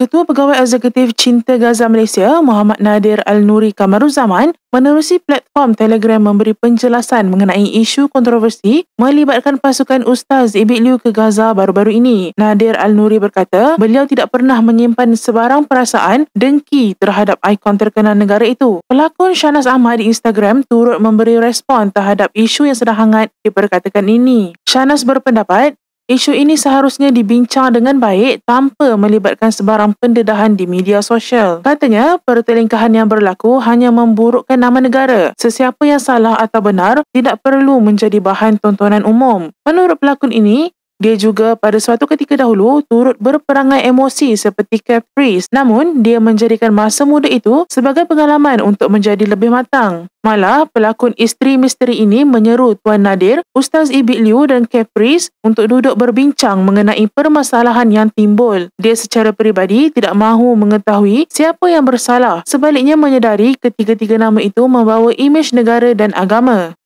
Ketua Pegawai Eksekutif Cinta Gaza Malaysia, Muhammad Nadir Al-Nuri Kamaruzaman menerusi platform Telegram memberi penjelasan mengenai isu kontroversi melibatkan pasukan Ustaz Ibik Liu ke Gaza baru-baru ini. Nadir Al-Nuri berkata, beliau tidak pernah menyimpan sebarang perasaan dengki terhadap ikon terkenal negara itu. Pelakon Shanas Ahmad di Instagram turut memberi respon terhadap isu yang sedang hangat diperkatakan ini. Shanas berpendapat, isu ini seharusnya dibincang dengan baik tanpa melibatkan sebarang pendedahan di media sosial. Katanya, pertelingkahan yang berlaku hanya memburukkan nama negara. Sesiapa yang salah atau benar tidak perlu menjadi bahan tontonan umum. Menurut pelakon ini, dia juga pada suatu ketika dahulu turut berperangai emosi seperti caprice. Namun, dia menjadikan masa muda itu sebagai pengalaman untuk menjadi lebih matang. Malah, pelakon isteri misteri ini menyeru Tuan Nadir, Ustaz Ibik Liu dan Caprice untuk duduk berbincang mengenai permasalahan yang timbul. Dia secara peribadi tidak mahu mengetahui siapa yang bersalah. Sebaliknya menyedari ketiga-tiga nama itu membawa imej negara dan agama.